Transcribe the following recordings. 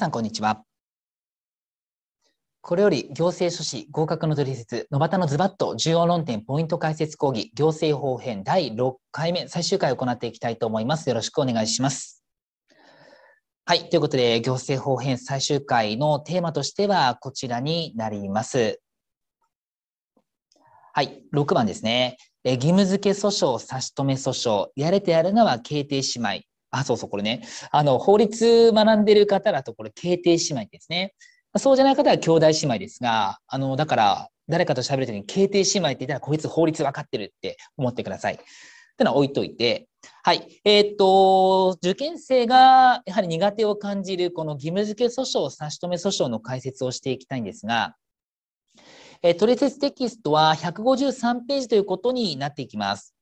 さんこんにちは。これより行政書士合格の取説野端のズバッと重要論点ポイント解説講義行政法編第6回目最終回を行っていきたいと思います。よろしくお願いします。はい。ということで、行政法編最終回のテーマとしてはこちらになります。はい。6番ですね。え義務付け訴訟、差し止め訴訟、やれてやるのは刑停姉妹、あ、そうそう、これね。あの、法律学んでる方だと、これ、定定姉妹ですね。そうじゃない方は兄弟姉妹ですが、あの、だから、誰かと喋るときに、警定姉妹って言ったら、こいつ法律分かってるって思ってください。ってのは置いといて、はい。えー、っと、受験生がやはり苦手を感じる、この義務付け訴訟、差し止め訴訟の解説をしていきたいんですが、えー、取説テキストは153ページということになっていきます。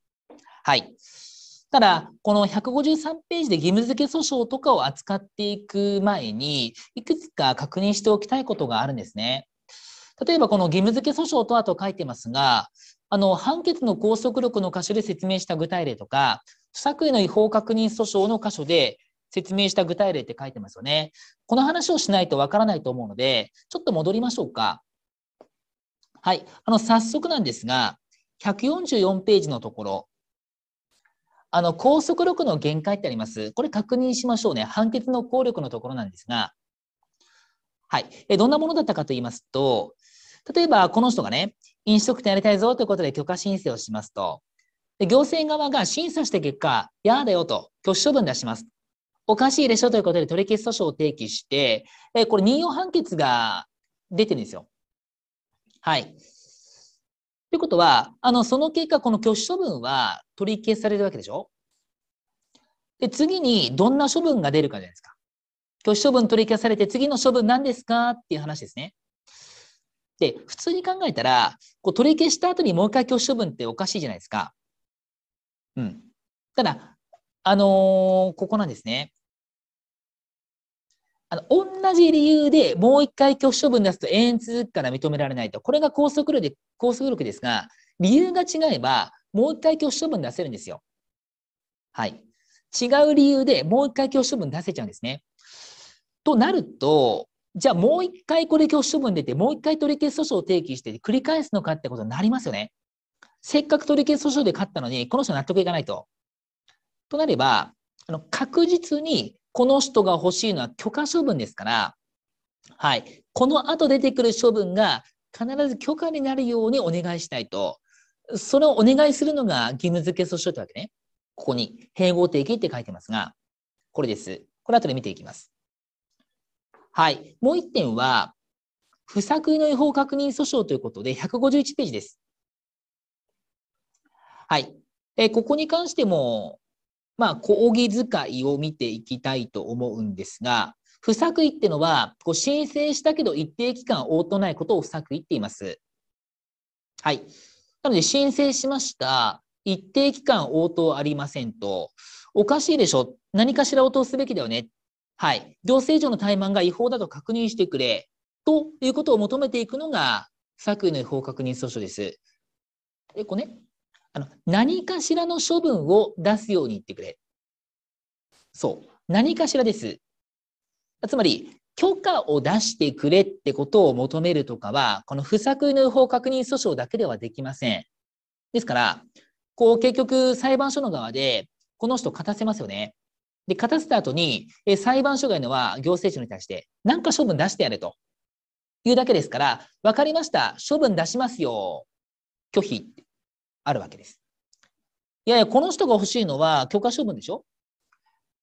はい。ただ、この153ページで義務付け訴訟とかを扱っていく前に、いくつか確認しておきたいことがあるんですね。例えば、この義務付け訴訟とはと書いてますが、あの、判決の拘束力の箇所で説明した具体例とか、不作為の違法確認訴訟の箇所で説明した具体例って書いてますよね。この話をしないとわからないと思うので、ちょっと戻りましょうか。はい。あの、早速なんですが、144ページのところ、あの、拘束力の限界ってあります。これ確認しましょうね。判決の効力のところなんですが、はい。えどんなものだったかと言いますと、例えばこの人がね、飲食店やりたいぞということで許可申請をしますと、で行政側が審査した結果、やだよと、拒否処分出します。おかしいでしょということで取り消し訴訟を提起して、えこれ任用判決が出てるんですよ。はい。ということは、あの、その結果、この拒否処分は取り消されるわけでしょで、次にどんな処分が出るかじゃないですか。拒否処分取り消されて次の処分何ですかっていう話ですね。で、普通に考えたら、こう取り消した後にもう一回拒否処分っておかしいじゃないですか。うん。ただ、あのー、ここなんですね。あの、同じ理由でもう一回拒否処分出すと永遠続くから認められないと。これが拘束力で、拘束力ですが、理由が違えば、もう一回拒否処分出せるんですよ。はい。違う理由でもう一回拒否処分出せちゃうんですね。となると、じゃあもう一回これ拒否処分出て、もう一回取り消し訴訟を提起して繰り返すのかってことになりますよね。せっかく取り消し訴訟で勝ったのに、この人納得いかないと。となれば、あの確実にこの人が欲しいのは許可処分ですから、はい、この後出てくる処分が必ず許可になるようにお願いしたいとそれをお願いするのが義務付け訴訟ってわけね。ここに、併合定義って書いてますが、これです。これ後で見ていきます。はい。もう1点は、不作為の違法確認訴訟ということで、151ページです。はい。えここに関しても、まあ、講義使いを見ていきたいと思うんですが、不作為ってのは、こう申請したけど一定期間応答ないことを不作為って言います。はい。なので、申請しました。一定期間応答ありませんと。おかしいでしょ。何かしら応答すべきだよね。はい。行政上の怠慢が違法だと確認してくれ。ということを求めていくのが、昨の違法確認訴訟です。で、こうね、あの、何かしらの処分を出すように言ってくれ。そう。何かしらです。つまり、許可を出してくれってことを求めるとかは、この不作入法確認訴訟だけではできません。ですから、こう結局裁判所の側で、この人勝たせますよね。で、勝たせた後に、え裁判所外のは行政庁に対して、何か処分出してやれというだけですから、分かりました、処分出しますよ。拒否あるわけです。いやいや、この人が欲しいのは許可処分でしょ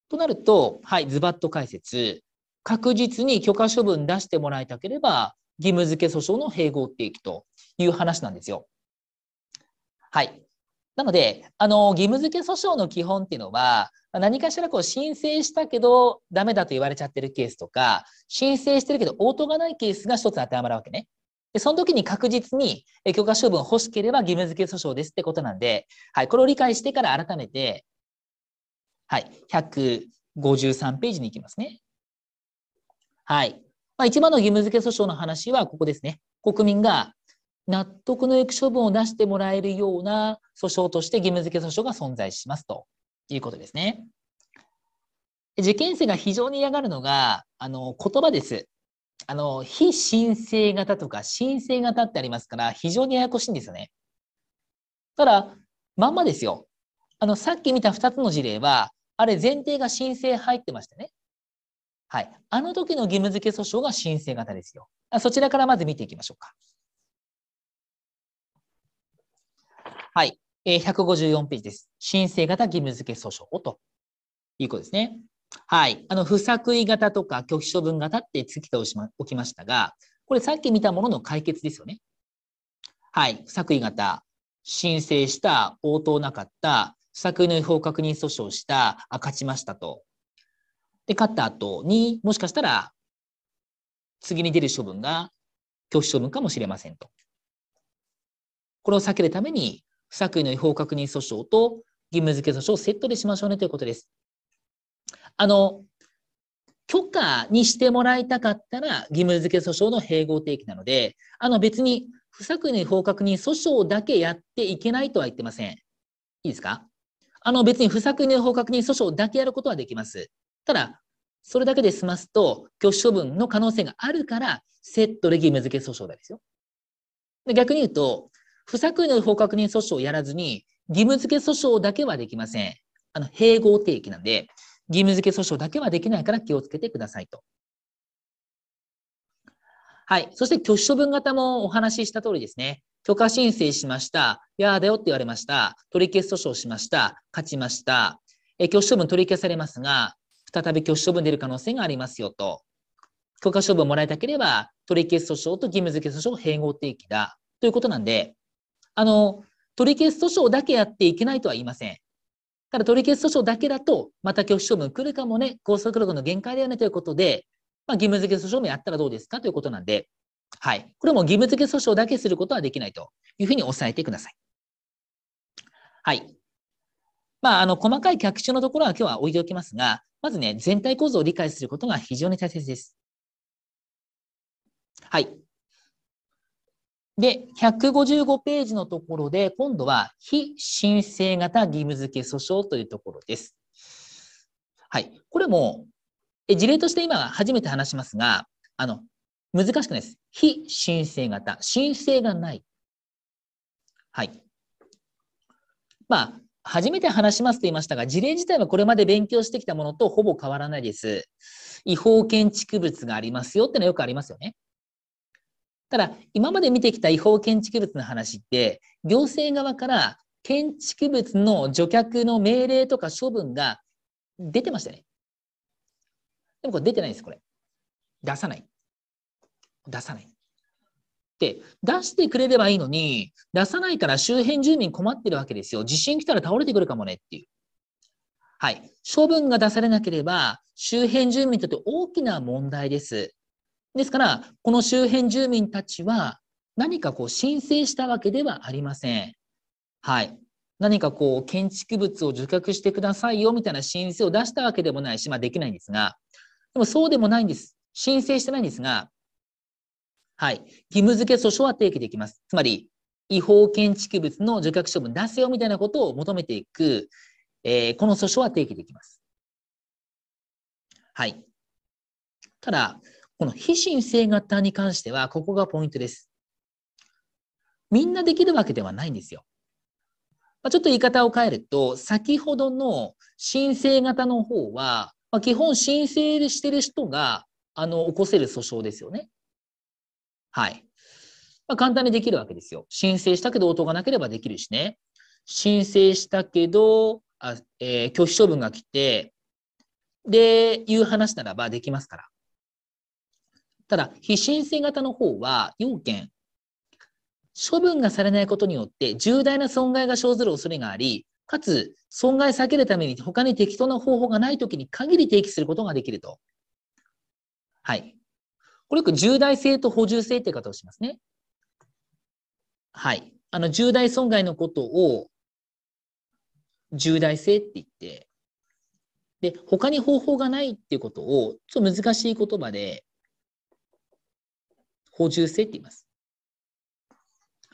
となると、はい、ズバッと解説。確実に許可処分出してもらいたければ、義務付け訴訟の併合っていくという話なんですよ。はい。なので、あの、義務付け訴訟の基本っていうのは、何かしらこう申請したけどダメだと言われちゃってるケースとか、申請してるけど応答がないケースが一つ当てはまるわけね。で、その時に確実に許可処分欲しければ義務付け訴訟ですってことなんで、はい、これを理解してから改めて、はい、153ページに行きますね。はい。まあ、一番の義務付け訴訟の話はここですね。国民が納得のいく処分を出してもらえるような訴訟として義務付け訴訟が存在しますということですね。受験生が非常に嫌がるのが、あの、言葉です。あの、非申請型とか申請型ってありますから、非常にややこしいんですよね。ただ、まんまですよ。あの、さっき見た2つの事例は、あれ前提が申請入ってましたね。はい。あの時の義務付け訴訟が申請型ですよ。そちらからまず見ていきましょうか。はい。えー、154ページです。申請型義務付け訴訟ということですね。はい。あの、不作為型とか拒否処分型って付きをおきましたが、これさっき見たものの解決ですよね。はい。不作為型。申請した、応答なかった、不作為の違法確認訴訟した、勝ちましたと。で、勝った後にもしかしたら次に出る処分が拒否処分かもしれませんと。これを避けるために、不作為の違法確認訴訟と義務付け訴訟をセットでしましょうねということです。あの、許可にしてもらいたかったら義務付け訴訟の併合提起なので、あの別に不作為の違法確認訴訟だけやっていけないとは言ってません。いいですかあの別に不作為の違法確認訴訟だけやることはできます。ただ、それだけで済ますと、拒否処分の可能性があるから、セットで義務付け訴訟ですよ。で逆に言うと、不作為の法確認訴訟をやらずに、義務付け訴訟だけはできません。あの、併合定期なんで、義務付け訴訟だけはできないから気をつけてくださいと。はい。そして、拒否処分型もお話しした通りですね。許可申請しました。やーだよって言われました。取り消し訴訟しました。勝ちました。え拒否処分取り消されますが、再び拒否処分出る可能性がありますよと。許可処分もらいたければ、取り消し訴訟と義務付け訴訟を併合提起だということなんで、あの、取り消し訴訟だけやっていけないとは言いません。ただ取り消し訴訟だけだと、また拒否処分来るかもね、拘束力の限界だよねということで、まあ、義務付け訴訟もやったらどうですかということなんで、はい。これも義務付け訴訟だけすることはできないというふうに押さえてください。はい。まあ、あの、細かい客種のところは今日は置いておきますが、まずね、全体構造を理解することが非常に大切です。はい。で、155ページのところで、今度は非申請型義務付け訴訟というところです。はい。これも、事例として今初めて話しますが、あの、難しくないです。非申請型。申請がない。はい。まあ、初めて話しますと言いましたが、事例自体はこれまで勉強してきたものとほぼ変わらないです。違法建築物がありますよってのはよくありますよね。ただ、今まで見てきた違法建築物の話って、行政側から建築物の除却の命令とか処分が出てましたね。でもこれ出てないです、これ。出さない。出さない。って出してくれればいいのに、出さないから周辺住民困ってるわけですよ。地震来たら倒れてくるかもねっていう。はい。処分が出されなければ、周辺住民にとって大きな問題です。ですから、この周辺住民たちは、何かこう申請したわけではありません。はい。何かこう建築物を受託してくださいよみたいな申請を出したわけでもないし、まあできないんですが、でもそうでもないんです。申請してないんですが、はい。義務付け訴訟は提起できます。つまり、違法建築物の除却処分出せよみたいなことを求めていく、えー、この訴訟は提起できます。はい。ただ、この非申請型に関しては、ここがポイントです。みんなできるわけではないんですよ。まあ、ちょっと言い方を変えると、先ほどの申請型の方は、まあ、基本申請してる人が、あの、起こせる訴訟ですよね。はい。まあ、簡単にできるわけですよ。申請したけど応答がなければできるしね。申請したけど、あえー、拒否処分が来て、で、いう話ならばできますから。ただ、非申請型の方は要件。処分がされないことによって重大な損害が生ずる恐れがあり、かつ損害避けるために他に適当な方法がないときに限り提起することができると。はい。これよく重大性と補充性って方をしますね。はい。あの、重大損害のことを重大性って言って、で、他に方法がないっていうことを、ちょっと難しい言葉で、補充性って言います。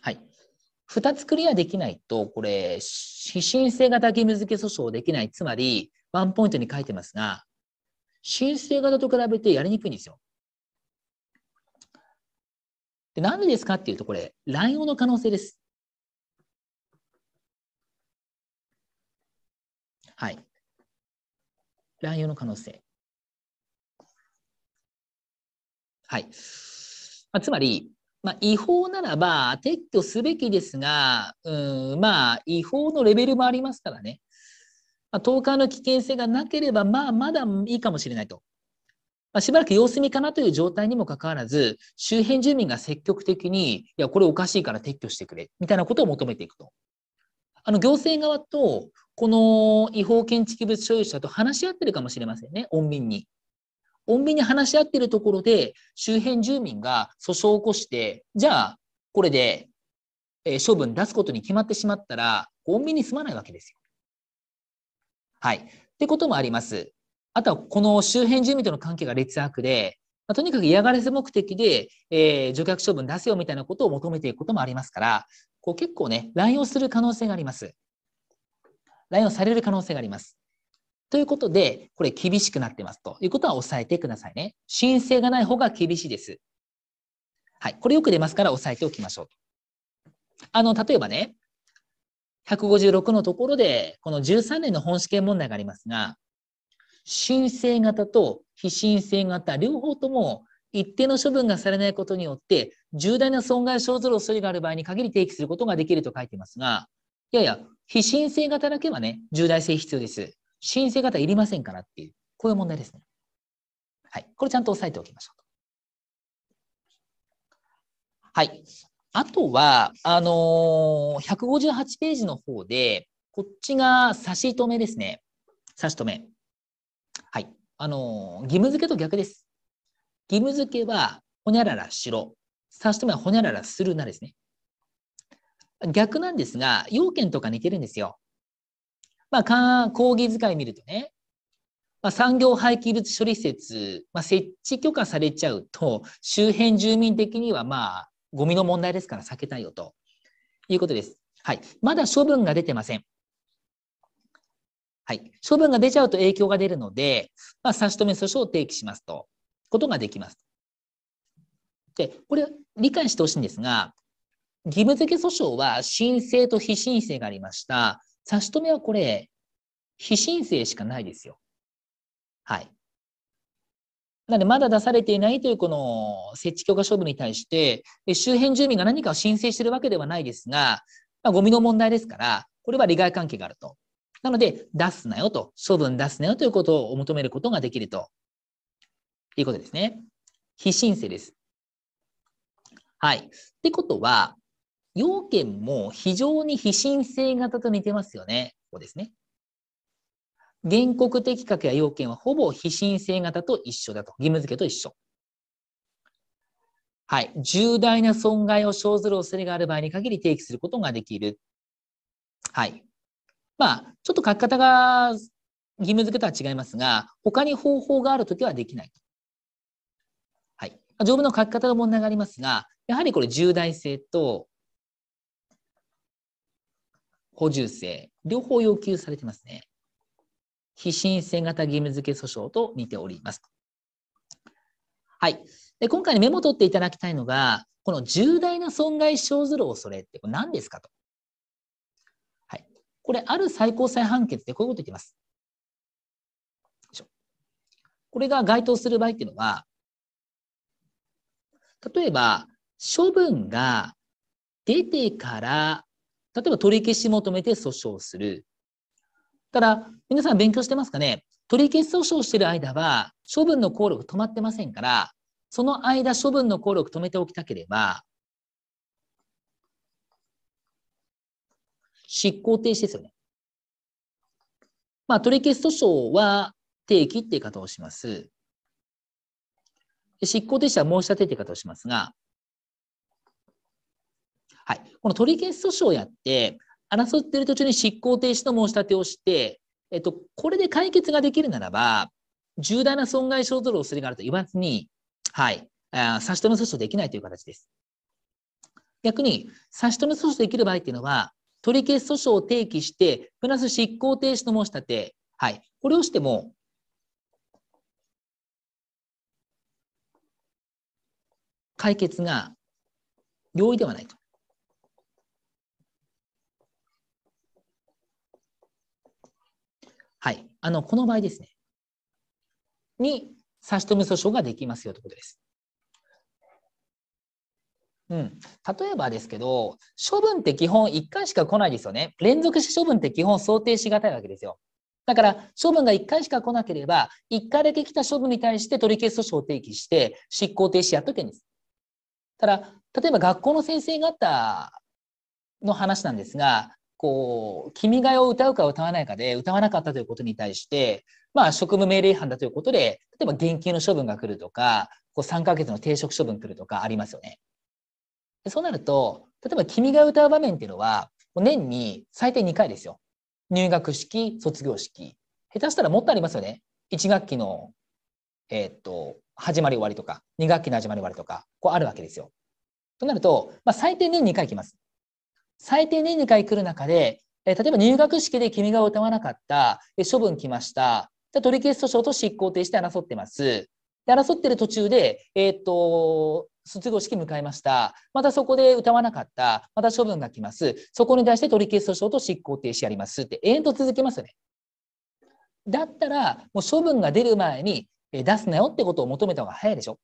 はい。2つクリアできないと、これ、指針性型義務付け訴訟できない。つまり、ワンポイントに書いてますが、申請型と比べてやりにくいんですよ。で、なんでですかっていうと、これ、乱用の可能性です。はい。乱用の可能性。はい。まあ、つまり、まあ、違法ならば撤去すべきですが、うん、まあ、違法のレベルもありますからね。まあ、投下の危険性がなければ、まあ、まだいいかもしれないと。まあ、しばらく様子見かなという状態にもかかわらず、周辺住民が積極的に、いや、これおかしいから撤去してくれ、みたいなことを求めていくと。あの、行政側と、この違法建築物所有者と話し合ってるかもしれませんね、穏便に。穏便に話し合ってるところで、周辺住民が訴訟を起こして、じゃあ、これで、え処分出すことに決まってしまったら、穏便に済まないわけですよ。はい。ってこともあります。あとはこの周辺住民との関係が劣悪で、まあ、とにかく嫌がらせ目的で、えー、除却処分出せよみたいなことを求めていくこともありますから、こう結構ね、乱用する可能性があります。乱用される可能性があります。ということで、これ厳しくなってますということは押さえてくださいね。申請がない方が厳しいです。はい。これよく出ますから押さえておきましょう。あの、例えばね、156のところで、この13年の本試験問題がありますが、申請型と非申請型、両方とも一定の処分がされないことによって、重大な損害を生ずる恐れがある場合に限り提起することができると書いてますが、いやいや、非申請型だけはね、重大性必要です。申請型いりませんからっていう、こういう問題ですね。はい。これちゃんと押さえておきましょう。はい。あとは、あのー、158ページの方で、こっちが差し止めですね。差し止め。はい。あの義務付けと逆です。義務付けは、ほにゃららしろ。差し止めはほにゃららするなですね。逆なんですが、要件とか似てるんですよ。まあ、講義使い見るとね、まあ、産業廃棄物処理施設、まあ、設置許可されちゃうと、周辺住民的には、まあ、ゴミの問題ですから避けたいよということです。はい。まだ処分が出てません。はい。処分が出ちゃうと影響が出るので、まあ、差し止め訴訟を提起しますと、ことができます。で、これ、理解してほしいんですが、義務付け訴訟は申請と非申請がありました。差し止めはこれ、非申請しかないですよ。はい。なので、まだ出されていないというこの設置許可処分に対して、周辺住民が何かを申請しているわけではないですが、まあ、ゴミの問題ですから、これは利害関係があると。なので、出すなよと、処分出すなよということを求めることができるということですね。非申請です。はい。ってことは、要件も非常に非申請型と似てますよね。ここですね。原告的確や要件はほぼ非申請型と一緒だと。義務付けと一緒。はい。重大な損害を生ずる恐れがある場合に限り提起することができる。はい。まあ、ちょっと書き方が義務付けとは違いますが、他に方法があるときはできない。はい。条文の書き方の問題がありますが、やはりこれ重大性と補充性、両方要求されてますね。非申請型義務付け訴訟と似ております。はい。で今回メモ取っていただきたいのが、この重大な損害生ずる恐れって何ですかと。これ、ある最高裁判決でこういうこと言ってます。これが該当する場合っていうのは、例えば、処分が出てから、例えば取り消し求めて訴訟する。ただ、皆さん勉強してますかね取り消し訴訟してる間は、処分の効力止まってませんから、その間処分の効力止めておきたければ、執行停止ですよね。まあ、取り消し訴訟は定期っていう方をします。執行停止は申し立てっていう方をしますが、はい、この取り消し訴訟をやって、争っている途中に執行停止の申し立てをして、えっと、これで解決ができるならば、重大な損害傷とる恐れがあると言わずに、はい、あ差し止め訴訟できないという形です。逆に、差し止め訴訟できる場合っていうのは、取り消し訴訟を提起して、プラス執行停止の申し立て、はい、これをしても、解決が容易ではないと。はい、あのこの場合ですね、に差し止め訴訟ができますよということです。うん、例えばですけど、処分って基本1回しか来ないですよね。連続して処分って基本想定しがたいわけですよ。だから、処分が1回しか来なければ、1回だけ来た処分に対して取り消す訴訟を提起して、執行停止やっとけんです。ただ、例えば学校の先生方の話なんですが、こう、君が代を歌うか歌わないかで、歌わなかったということに対して、まあ、職務命令違反だということで、例えば減給の処分が来るとか、こう3ヶ月の停職処分来るとかありますよね。でそうなると、例えば君が歌う場面っていうのは、年に最低2回ですよ。入学式、卒業式。下手したらもっとありますよね。1学期の、えー、っと、始まり終わりとか、2学期の始まり終わりとか、こうあるわけですよ。となると、まあ、最低年2回来ます。最低年2回来る中で、えー、例えば入学式で君が歌わなかった、えー、処分来ました。じゃ取り消し訴訟と執行停止で争ってます。争ってる途中で、えー、っと卒業式迎えました。またそこで歌わなかった。また処分が来ます。そこに対して取り消し訴訟と執行停止やりますって、延々と続けますよね。だったら、もう処分が出る前に出すなよってことを求めた方が早いでしょ。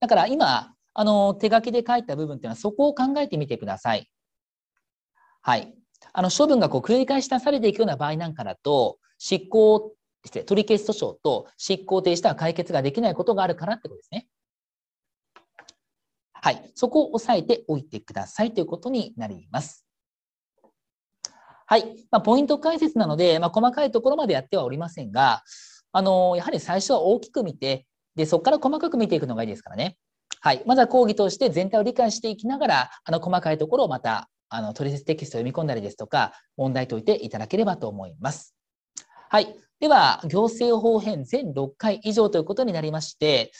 だから今、あの、手書きで書いた部分っていうのはそこを考えてみてください。はい。あの、処分がこう繰り返し出されていくような場合なんかだと、執行失礼、取り消し訴訟と執行停止とは解決ができないことがあるからってことですね。はい、そこを押さえておいてくださいということになります。はい、まあ、ポイント解説なので、まあ、細かいところまでやってはおりませんが、あのー、やはり最初は大きく見て、で、そこから細かく見ていくのがいいですからね。はい、まずは講義として全体を理解していきながら、あの細かいところをまたあの取説テキストを読み込んだりですとか、問題解いていただければと思います。はい。では、行政法編全6回以上ということになりまして、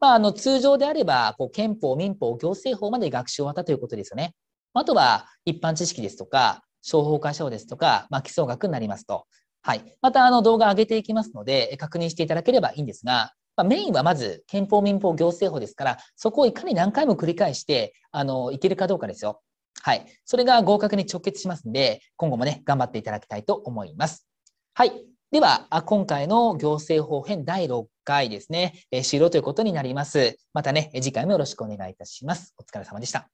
まあ、あの通常であればこう憲法、民法、行政法まで学習終わったということですよね。あとは一般知識ですとか、商法会社ですとか、まあ、基礎学になりますと。はい、またあの動画上げていきますので、確認していただければいいんですが、まあ、メインはまず憲法、民法、行政法ですから、そこをいかに何回も繰り返してあのいけるかどうかですよ。はい、それが合格に直結しますので、今後もね、頑張っていただきたいと思います。はい、では、今回の行政法編第6回ですね、終了ということになります。またね、次回もよろしくお願いいたします。お疲れ様でした。